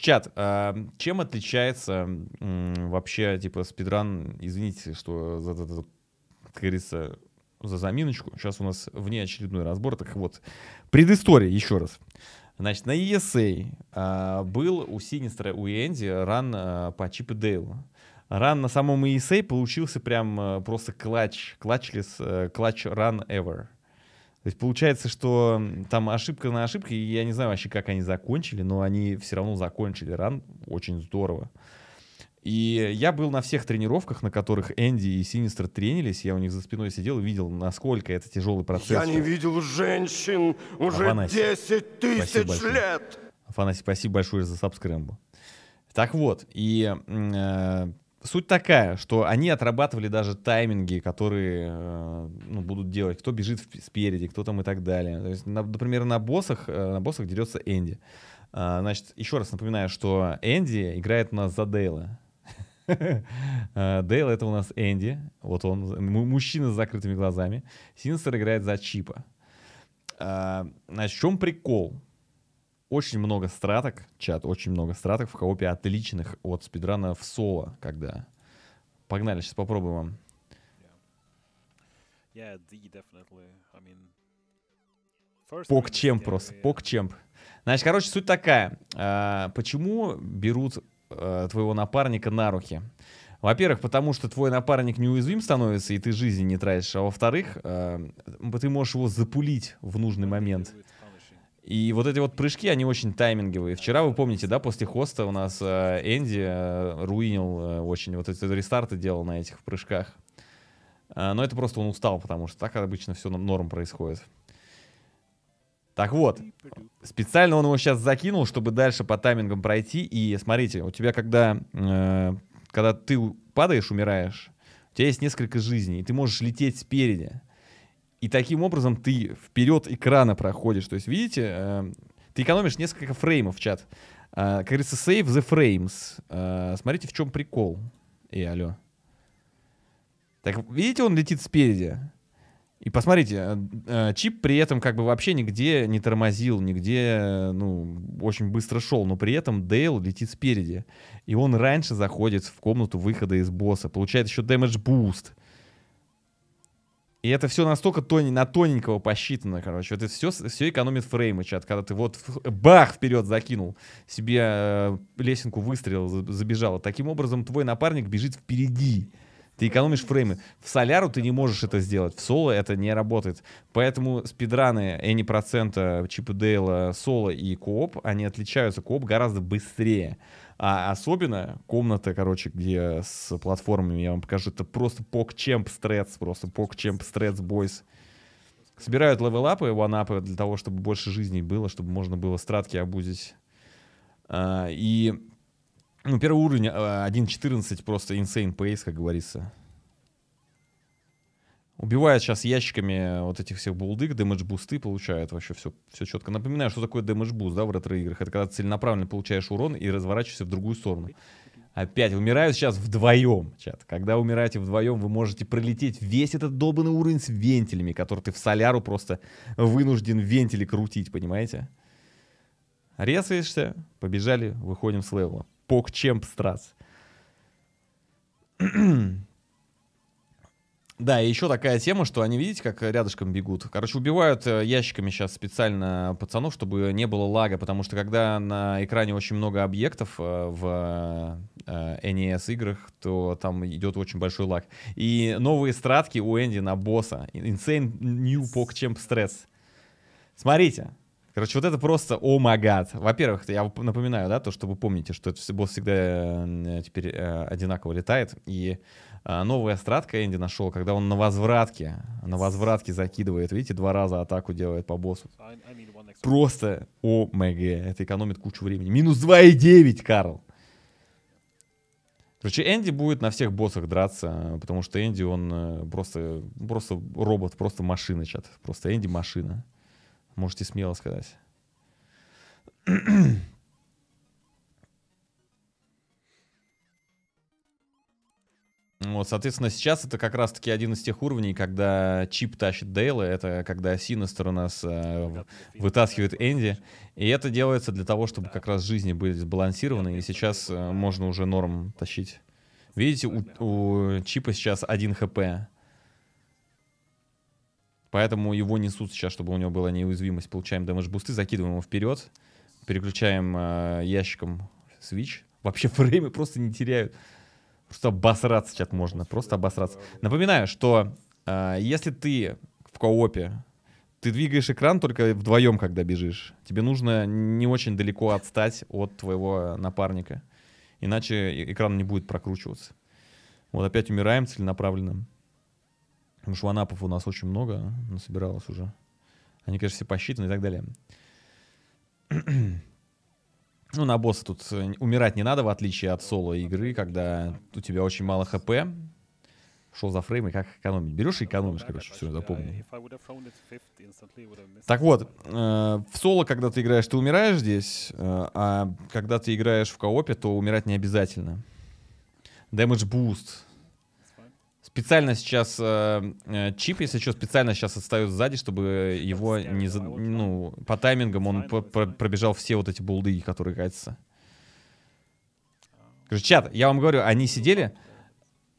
Чат, а чем отличается вообще, типа, спидран, извините, что за, за, за, как говорится, за заминочку. Сейчас у нас вне очередной разбор. Так вот, предыстория еще раз. Значит, на ESA а, был у Синистра, у Энди ран а, по Чип и Дейлу. Ран на самом ESA получился прям а, просто клатч, клатчлес, э, клатч ран ever. То есть получается, что там ошибка на ошибке, и я не знаю вообще, как они закончили, но они все равно закончили ран очень здорово. И я был на всех тренировках, на которых Энди и Синистер тренились. Я у них за спиной сидел и видел, насколько это тяжелый процесс. Я не видел женщин уже Афанасий. 10 тысяч лет! Афанасий, спасибо большое за сабскрэмбу. Так вот, и э, суть такая, что они отрабатывали даже тайминги, которые э, ну, будут делать, кто бежит спереди, кто там и так далее. То есть, например, на боссах, э, на боссах дерется Энди. А, значит, еще раз напоминаю, что Энди играет у нас за Дейла. А, Дейл это у нас Энди, вот он, мужчина с закрытыми глазами. Синстер играет за Чипа. А, значит, в чем прикол? очень много страток, чат, очень много страток в коопе, отличных от спидрана в соло, когда. Погнали, сейчас попробуем. вам. Пок чем просто, пок чем. Значит, короче, суть такая. А, почему берут а, твоего напарника на руки? Во-первых, потому что твой напарник неуязвим становится, и ты жизни не тратишь. А во-вторых, э, ты можешь его запулить в нужный момент. И вот эти вот прыжки, они очень тайминговые. Вчера, вы помните, да, после хоста у нас э, Энди э, руинил э, очень, вот эти рестарты делал на этих прыжках. Но это просто он устал, потому что так обычно все норм происходит. Так вот, специально он его сейчас закинул, чтобы дальше по таймингам пройти. И смотрите, у тебя когда, э, когда ты падаешь, умираешь, у тебя есть несколько жизней, и ты можешь лететь спереди. И таким образом ты вперед экрана проходишь. То есть, видите, э, ты экономишь несколько фреймов, в чат. Э, как говорится, save the frames. Э, смотрите, в чем прикол. Эй, алло. Так, видите, он летит спереди. И посмотрите, э, э, чип при этом как бы вообще нигде не тормозил, нигде, э, ну, очень быстро шел, но при этом Дейл летит спереди. И он раньше заходит в комнату выхода из босса, получает еще damage boost. И это все настолько тонень, на тоненького посчитано, короче. Вот это все, все экономит фреймы, чат. Когда ты вот бах вперед закинул, себе э, лесенку выстрелил, забежал. Таким образом, твой напарник бежит впереди. Ты экономишь фреймы. В соляру ты не можешь это сделать. В соло это не работает. Поэтому спидраны Энни Процента, Чипа Дейла, э, соло и кооп, они отличаются. Кооп гораздо быстрее. А особенно комната, короче, где с платформами, я вам покажу, это просто PogChamp Strats, просто PogChamp Strats Boys. Собирают левелапы, ванапы для того, чтобы больше жизней было, чтобы можно было стратки обузить. А, и ну, первый уровень 1.14 а, просто insane pace, как говорится. Убивает сейчас ящиками э, вот этих всех булдык, дэмэдж-бусты получает вообще все, все четко. Напоминаю, что такое дэмэдж-буст, да, в ретро-играх. Это когда ты целенаправленно получаешь урон и разворачиваешься в другую сторону. Опять, умирают сейчас вдвоем, чат. Когда умираете вдвоем, вы можете пролететь весь этот добанный уровень с вентилями, который ты в соляру просто вынужден вентили крутить, понимаете? Резаешься, побежали, выходим с левела. чемп страц. Да, и еще такая тема, что они, видите, как рядышком бегут. Короче, убивают э, ящиками сейчас специально пацанов, чтобы не было лага, потому что когда на экране очень много объектов э, в NES-играх, э, то там идет очень большой лаг. И новые стратки у Энди на босса. Insane New PogChamp Stress. Смотрите. Короче, вот это просто о oh Во-первых, я напоминаю, да, то, что вы помните, что это босс всегда теперь одинаково летает. И а, Новая стратка Энди нашел, когда он на возвратке, на возвратке закидывает, видите, два раза атаку делает по боссу. Просто о ОМГ, это экономит кучу времени. Минус 2,9, Карл. Короче, Энди будет на всех боссах драться, потому что Энди, он э, просто, просто робот, просто машина, чат. Просто Энди машина. Можете смело сказать. Вот, соответственно, сейчас это как раз-таки один из тех уровней, когда Чип тащит Дейла, это когда Синестер у нас э, вытаскивает Энди, и это делается для того, чтобы как раз жизни были сбалансированы, и сейчас э, можно уже норм тащить. Видите, у, у Чипа сейчас 1 хп, поэтому его несут сейчас, чтобы у него была неуязвимость. Получаем дэмэдж-бусты, закидываем его вперед, переключаем э, ящиком свич. вообще фреймы просто не теряют. Просто обосраться сейчас можно, просто обосраться. Напоминаю, что э, если ты в коопе, ты двигаешь экран только вдвоем, когда бежишь. Тебе нужно не очень далеко отстать от твоего напарника, иначе экран не будет прокручиваться. Вот опять умираем целенаправленно. Потому что ванапов у нас очень много собиралось уже. Они, конечно, все посчитаны и так далее. Ну, на босса тут э, умирать не надо, в отличие от соло игры, когда у тебя очень мало хп. шел за фрейм и как экономить? Берешь и экономишь, короче, все, запомни. Так вот, э, в соло, когда ты играешь, ты умираешь здесь, э, а когда ты играешь в коопе, то умирать не обязательно. Damage boost специально сейчас э, чип, если что, специально сейчас отстает сзади, чтобы его не за, ну, по таймингам он по -про пробежал все вот эти булды, которые катятся. Короче, чат, я вам говорю, они сидели.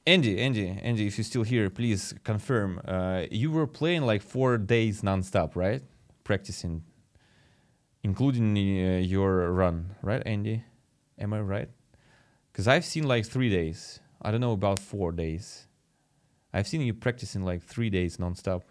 Andy, Andy, Andy, if you're still here, please confirm. Uh, you were playing like four days non-stop, right? Practicing, including uh, your run, right, Andy? Am I right? Because I've seen like three days. I don't know about four days. I've seen you practicing like three days non-stop.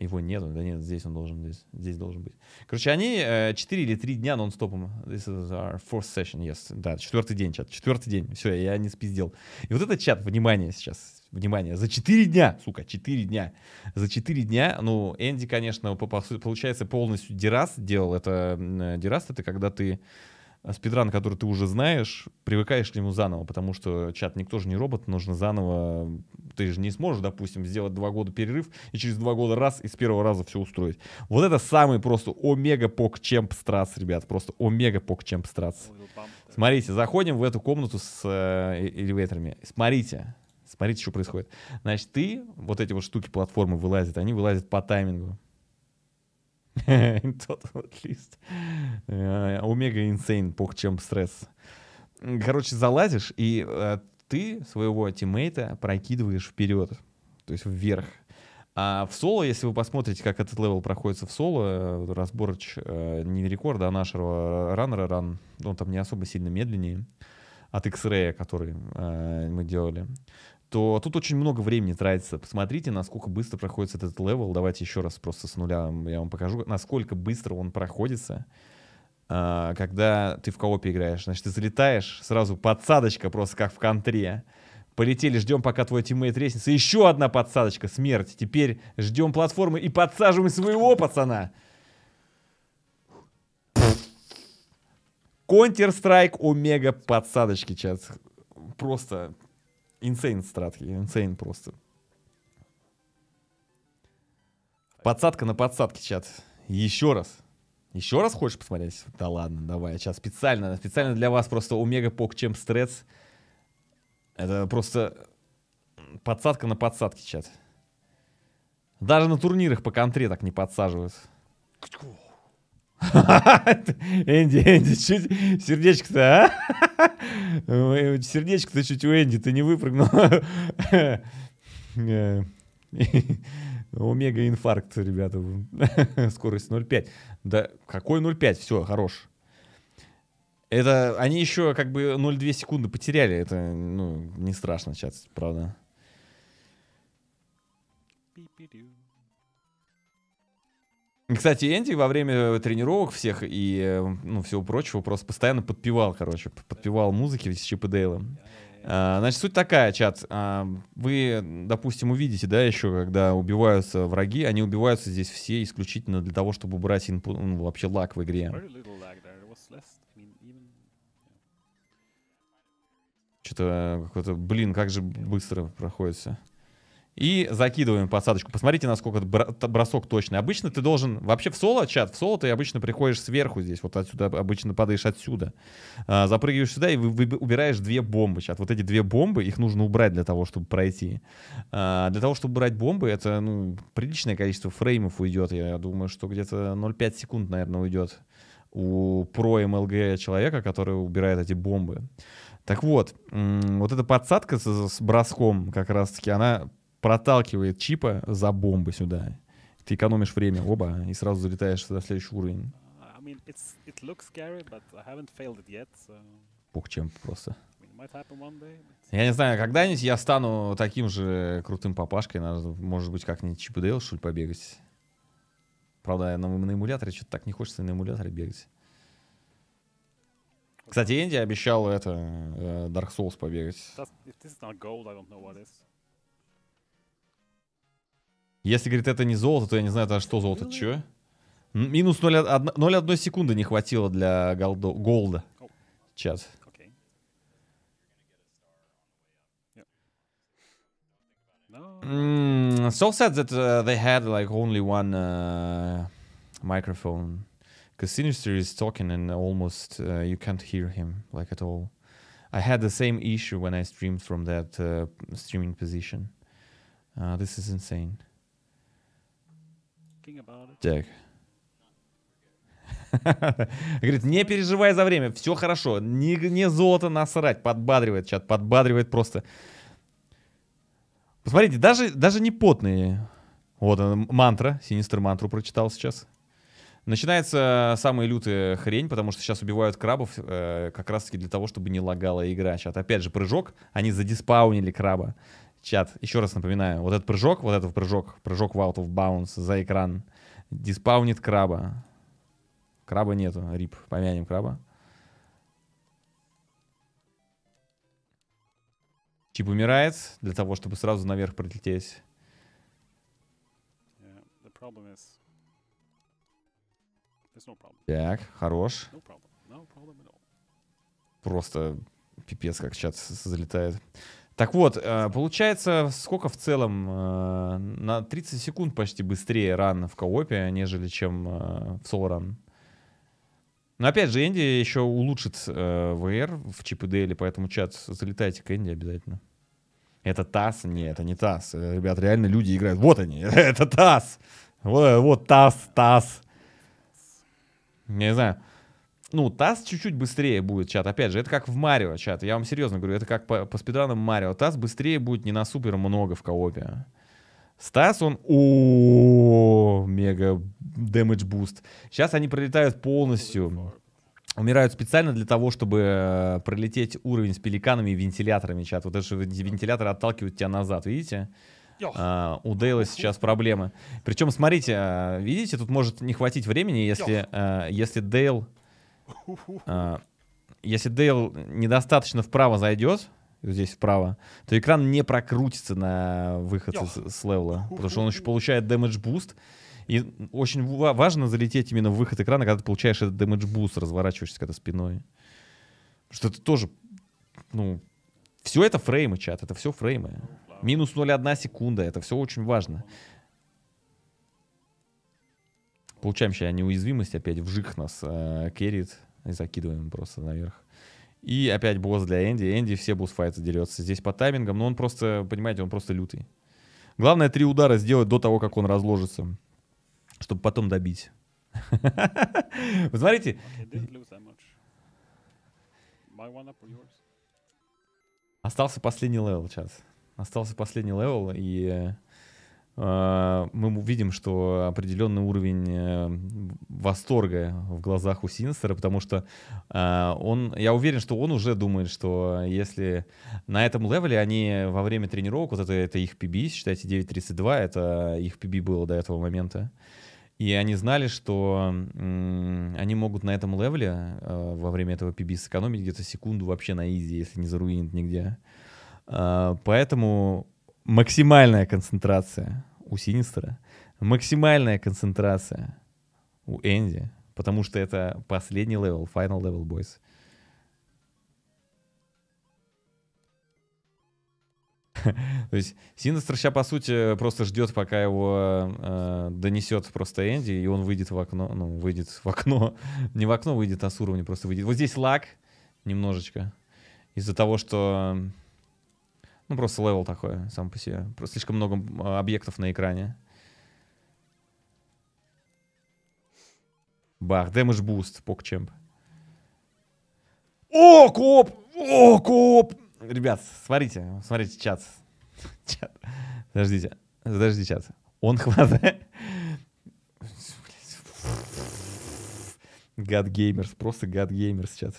Его нет, да нет, здесь он должен, здесь, здесь должен быть. Короче, они э, 4 или 3 дня нон-стопом. This is our fourth session, yes. Да, четвертый день, чат, четвертый день. Все, я не спиздил. И вот этот чат, внимание сейчас, внимание, за 4 дня, сука, 4 дня. За 4 дня, ну, Энди, конечно, получается полностью Дерас делал. Это Дерас, это когда ты а спидран, который ты уже знаешь, привыкаешь к нему заново, потому что, чат, никто же не робот, нужно заново, ты же не сможешь, допустим, сделать два года перерыв и через два года раз и с первого раза все устроить. Вот это самый просто омега пок чемп страц, ребят, просто омега пок чемп страц. Смотрите, заходим в эту комнату с э, элеваторами, смотрите, смотрите, что происходит. Значит, ты, вот эти вот штуки платформы вылазят, они вылазят по таймингу. Тот вот лист. Э, омега инсейн, пох чем стресс. Короче, залазишь, и э, ты своего тиммейта прокидываешь вперед, то есть вверх. А в соло, если вы посмотрите, как этот левел проходится в соло, э, разборч не рекорда, а нашего раннера ран, он там не особо сильно медленнее от X-Ray, который э, мы делали то тут очень много времени тратится. Посмотрите, насколько быстро проходит этот левел. Давайте еще раз просто с нуля я вам покажу, насколько быстро он проходится. А, когда ты в коопе играешь, значит, ты залетаешь, сразу подсадочка просто как в контре. Полетели, ждем, пока твой тиммейт реснится. Еще одна подсадочка, смерть. Теперь ждем платформы и подсаживаем своего пацана. Counter-Strike Омега подсадочки сейчас. Просто Инсейн стратки, инсейн просто. Подсадка на подсадке, чат. Еще раз. Еще раз хочешь посмотреть? Да ладно, давай. Сейчас специально, специально для вас просто Омега Пок Чем Стресс. Это просто подсадка на подсадке, чат. Даже на турнирах по контре так не подсаживают. Энди, Энди, чуть сердечко-то, а? Сердечко-то чуть у Энди, ты не выпрыгнул. Омега инфаркт, ребята. Скорость 0,5. Да какой 0,5? Все, хорош. Это они еще как бы 0,2 секунды потеряли. Это ну, не страшно сейчас, правда. Пи-пи-пи. Кстати, Энди во время э, тренировок всех и э, ну, всего прочего просто постоянно подпевал, короче, подпевал музыки с Чип и Дейлом. А, значит, суть такая, чат. А, вы, допустим, увидите, да, еще, когда убиваются враги, они убиваются здесь все исключительно для того, чтобы убрать инпу, ну, вообще лак в игре. Что-то какой-то, блин, как же быстро проходится и закидываем посадочку. Посмотрите, насколько бросок точный. Обычно ты должен вообще в соло чат, в соло ты обычно приходишь сверху здесь, вот отсюда, обычно падаешь отсюда. А, запрыгиваешь сюда и вы, вы, убираешь две бомбы чат. Вот эти две бомбы, их нужно убрать для того, чтобы пройти. А, для того, чтобы убрать бомбы, это ну, приличное количество фреймов уйдет. Я думаю, что где-то 0,5 секунд, наверное, уйдет у про МЛГ человека, который убирает эти бомбы. Так вот, вот эта подсадка с, с броском как раз-таки, она проталкивает чипа за бомбы сюда. Ты экономишь время, оба, и сразу залетаешь на следующий уровень. I Пух чем просто. я не знаю, когда-нибудь я стану таким же крутым папашкой. Надо, может быть, как-нибудь Чип и Дейл, что ли, побегать. Правда, на, на эмуляторе что-то так не хочется на эмуляторе бегать. Кстати, Энди обещал это э, Dark Souls побегать. Если, говорит, это не золото, то я не знаю, это что золото, чё? Минус 0,1 секунды не хватило для голдо, голда. Чат. Mm, so sad that uh, they had like only one uh, microphone because Sinister is talking and almost uh, you can't hear him like at all. I had the same issue when I streamed from that streaming position. this is insane. Так. Говорит, не переживай за время, все хорошо. Не, не золото насрать, подбадривает чат, подбадривает просто. Посмотрите, даже, даже не потные. Вот она, мантра, Синистер мантру прочитал сейчас. Начинается самая лютая хрень, потому что сейчас убивают крабов э, как раз таки для того, чтобы не лагала игра. Чат. Опять же, прыжок, они задиспаунили краба. Чат, еще раз напоминаю, вот этот прыжок, вот этот прыжок, прыжок в out of bounds за экран, диспаунит краба. Краба нету, рип, помянем краба. Чип умирает для того, чтобы сразу наверх пролететь. Yeah, так, хорош. Просто пипец, как сейчас залетает. Так вот, э, получается, сколько в целом? Э, на 30 секунд почти быстрее ран в коопе, нежели чем э, в соло ран. Но опять же, Энди еще улучшит VR в чип или поэтому чат, залетайте к Энди обязательно. Это ТАСС? Нет, это не ТАСС. Ребят, реально люди играют. Вот они, это ТАСС. Вот, вот ТАСС, ТАСС. не знаю ну, таз чуть-чуть быстрее будет, чат. Опять же, это как в Марио, чат. Я вам серьезно говорю, это как по, по спидранам Марио. Таз быстрее будет не на супер много в коопе. Стас, он о мега дэмэдж буст. Сейчас они пролетают полностью. Умирают специально для того, чтобы э, пролететь уровень с пеликанами и вентиляторами, чат. Вот это же вентиляторы отталкивают тебя назад, видите? А, у Дейла сейчас проблемы. Причем, смотрите, а, видите, тут может не хватить времени, если, э, если Дейл а, если Дейл недостаточно вправо зайдет, здесь вправо, то экран не прокрутится на выход с, с левела, потому что он еще получает damage Буст И очень важно залететь именно в выход экрана, когда ты получаешь этот damage boost, разворачиваешься когда спиной. Что это тоже, ну, все это фреймы, чат, это все фреймы. Минус 0,1 секунда, это все очень важно. Получаем сейчас неуязвимость, опять вжих нас э, керит и закидываем просто наверх. И опять босс для Энди. Энди все босс-файты дерется. Здесь по таймингам, но он просто, понимаете, он просто лютый. Главное три удара сделать до того, как он разложится, чтобы потом добить. Вы смотрите. Остался последний левел сейчас. Остался последний левел, и э, а, мы видим, что определенный уровень э, восторга в глазах у Синстера, потому что а, он, я уверен, что он уже думает, что если на этом левеле они во время тренировок, вот это, это их PB, считайте 9.32, это их PB было до этого момента, и они знали, что они могут на этом левеле э, во время этого PB сэкономить где-то секунду вообще на изи, если не заруинит нигде. А, поэтому максимальная концентрация у Синистера, максимальная концентрация у Энди, потому что это последний левел, final level, boys. То есть Синестер сейчас, по сути, просто ждет, пока его э, донесет просто Энди, и он выйдет в окно, ну, выйдет в окно, не в окно выйдет, а с уровня просто выйдет. Вот здесь лаг немножечко из-за того, что ну, просто левел такой сам по себе. Просто слишком много а, объектов на экране. Бах, дэмэдж буст, пок покчемп. О, коп! О, коп! Ребят, смотрите, смотрите, чат. чат. Подождите, подожди, чат. Он хватает... Гад геймерс, просто гад геймерс, чат.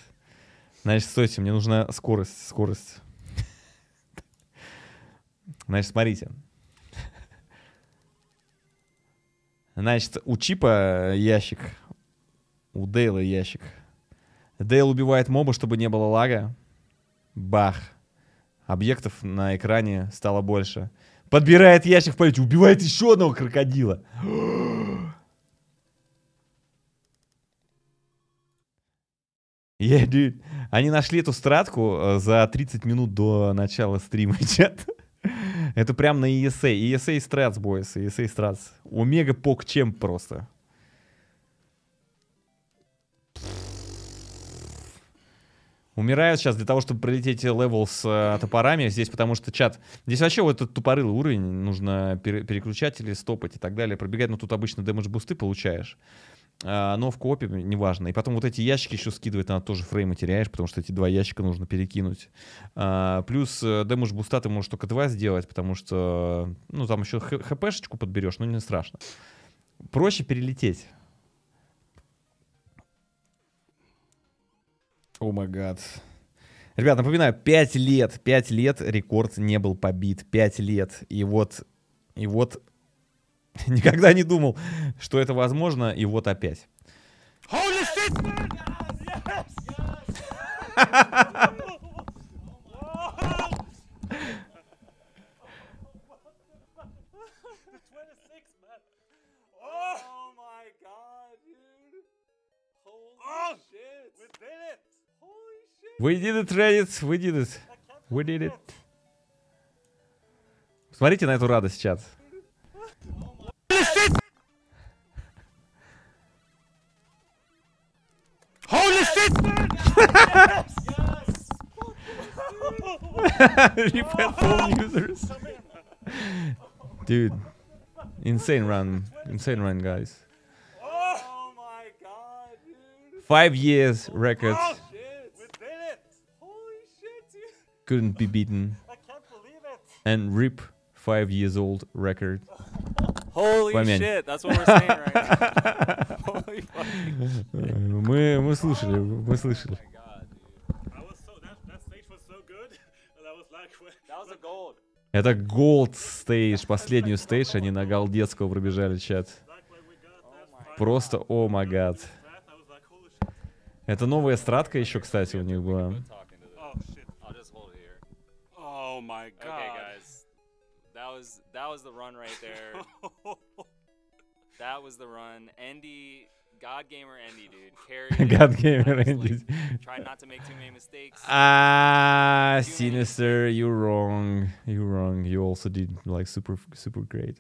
Значит, стойте, мне нужна скорость, скорость. Значит, смотрите. Значит, у Чипа ящик. У Дейла ящик. Дейл убивает моба, чтобы не было лага. Бах. Объектов на экране стало больше. Подбирает ящик в полете, убивает еще одного крокодила. Yeah, dude. Они нашли эту стратку э, за 30 минут до начала стрима, чат. Это прям на ESA. ESA Strats, boys. ESA Strats. Омега пок чем просто. Умирают сейчас для того, чтобы пролететь левел с э, топорами здесь, потому что чат... Здесь вообще вот этот тупорылый уровень, нужно пере переключать или стопать и так далее, пробегать. Но ну, тут обычно дэмэдж-бусты получаешь. А, но в коопе, неважно. И потом вот эти ящики еще скидывать, она тоже фреймы теряешь, потому что эти два ящика нужно перекинуть. А, плюс э, демуш буста ты можешь только два сделать, потому что, ну, там еще хпшечку подберешь, но не страшно. Проще перелететь. О май гад. Ребят, напоминаю, 5 лет, 5 лет рекорд не был побит, 5 лет. И вот, и вот Никогда не думал, что это возможно, и вот опять. We did it, Reddit, we did it. We did it. Смотрите на эту радость, чат. yes! yes! you pet phone users. Dude. Insane run. Insane run, guys. Oh my god, dude. Five years records. Oh, Couldn't be beaten. I can't believe it. And rip five years old record. Holy shit, that's what we're saying right now. Holy fucking. Мы, мы слышали, мы слышали. Это Gold Stage, последнюю стейдж, они на голдецкого пробежали чат. Просто о oh магад. Это новая стратка еще, кстати, у них была. that was the run. Andy God gamer Andy, dude. Carry God gamer Andy. Like, try not to make too many mistakes. Ah, uh, sinister, many. you're wrong. You're wrong. You also did like super super great.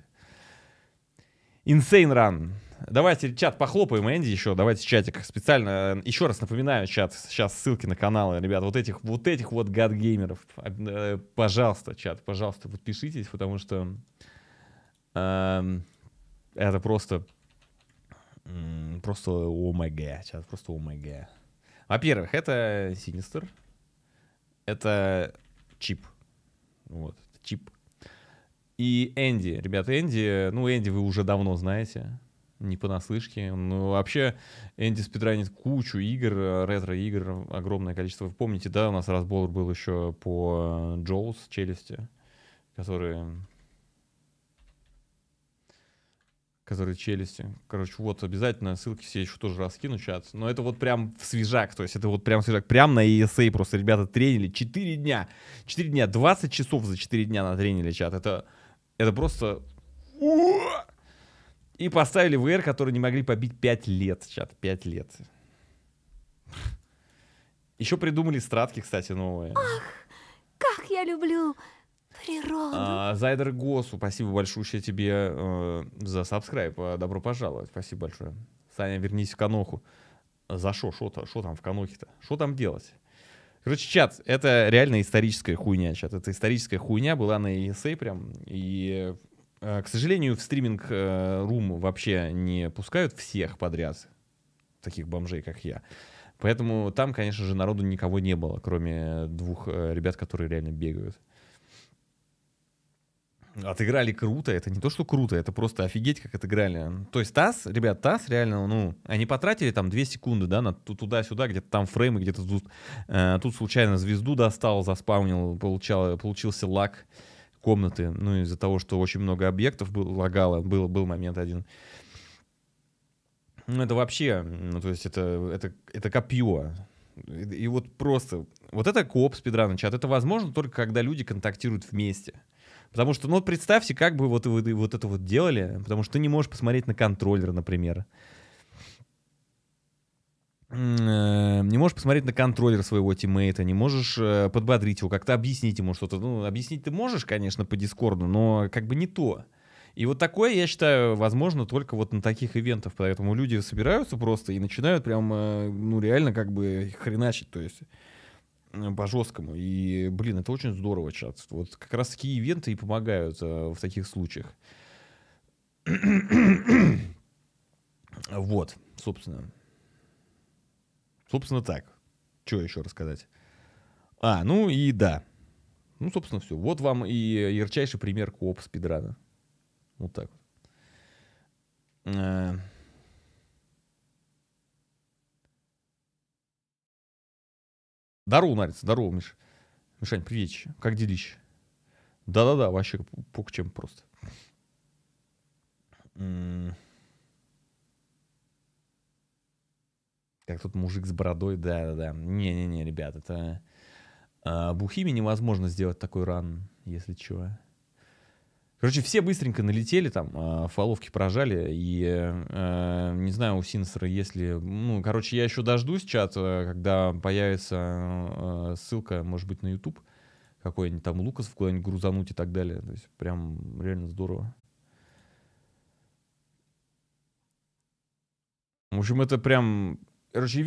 Insane Run. Давайте чат похлопаем, Энди, еще. Давайте чатик специально. Э, еще раз напоминаю, чат. Сейчас ссылки на каналы, ребят. Вот этих вот этих вот гадгеймеров. Э, пожалуйста, чат, пожалуйста, подпишитесь, потому что э, это просто Просто ОМГ. Сейчас просто ОМГ. Во-первых, это Синистер Это чип. Вот, чип. И Энди. Ребята, Энди, ну, Энди вы уже давно знаете. Не понаслышке. Ну, вообще, Энди спидранит кучу игр, ретро-игр, огромное количество. Вы помните, да, у нас разбор был еще по Джоус, челюсти, которые которые челюсти. Короче, вот обязательно ссылки все еще тоже раскину чат. Но это вот прям в свежак, то есть это вот прям свежак. Прям на ESA просто ребята тренили 4 дня. 4 дня, 20 часов за 4 дня на тренили чат. Это, это просто... И поставили VR, который не могли побить 5 лет, чат, 5 лет. Еще придумали стратки, кстати, новые. Ах, как я люблю Природу. А, Зайдер Госу, спасибо большое тебе э, за сабскрайб. Э, добро пожаловать. Спасибо большое. Саня, вернись в каноху. За что? Что там в канохе-то? Что там делать? Короче, чат, это реально историческая хуйня, чат. Это историческая хуйня была на ESA прям. И, э, к сожалению, в стриминг-рум э, вообще не пускают всех подряд, таких бомжей, как я. Поэтому там, конечно же, народу никого не было, кроме двух ребят, которые реально бегают отыграли круто. Это не то, что круто, это просто офигеть, как отыграли. То есть ТАСС, ребят, ТАСС реально, ну, они потратили там 2 секунды, да, на туда-сюда, где-то там фреймы, где-то тут, э, тут случайно звезду достал, заспаунил, получал, получился лак комнаты. Ну, из-за того, что очень много объектов было, лагало, был, был момент один. Ну, это вообще, ну, то есть это, это, это копье. И, и вот просто, вот это кооп спидрана чат, это возможно только когда люди контактируют вместе. Потому что, ну, представьте, как бы вот вы вот это вот делали, потому что ты не можешь посмотреть на контроллер, например. Э, не можешь посмотреть на контроллер своего тиммейта, не можешь э, подбодрить его, как-то объяснить ему что-то. Ну, объяснить ты можешь, конечно, по Дискорду, но как бы не то. И вот такое, я считаю, возможно только вот на таких ивентах. Поэтому люди собираются просто и начинают прям, э, ну, реально как бы хреначить. То есть Э, по-жесткому. И, блин, это очень здорово сейчас. Вот как раз такие ивенты и помогают э, в таких случаях. вот, собственно. Собственно, так. Что еще рассказать? А, ну и да. Ну, собственно, все. Вот вам и ярчайший пример кооп спидрана. Вот так вот. Э, Здорово, Нарец, здорово, Миш. Мишань, привет, Как делище? Да-да-да, вообще пук чем просто. Как тут мужик с бородой, да-да-да. Не-не-не, ребят, это... А, бухими невозможно сделать такой ран, если чего. Короче, все быстренько налетели там, а, фоловки прожали, и э, не знаю, у Синсера, если... Ну, короче, я еще дождусь чат, когда появится э, ссылка, может быть, на YouTube, какой-нибудь там Лукасов куда-нибудь грузануть и так далее. То есть прям реально здорово. В общем, это прям... Короче,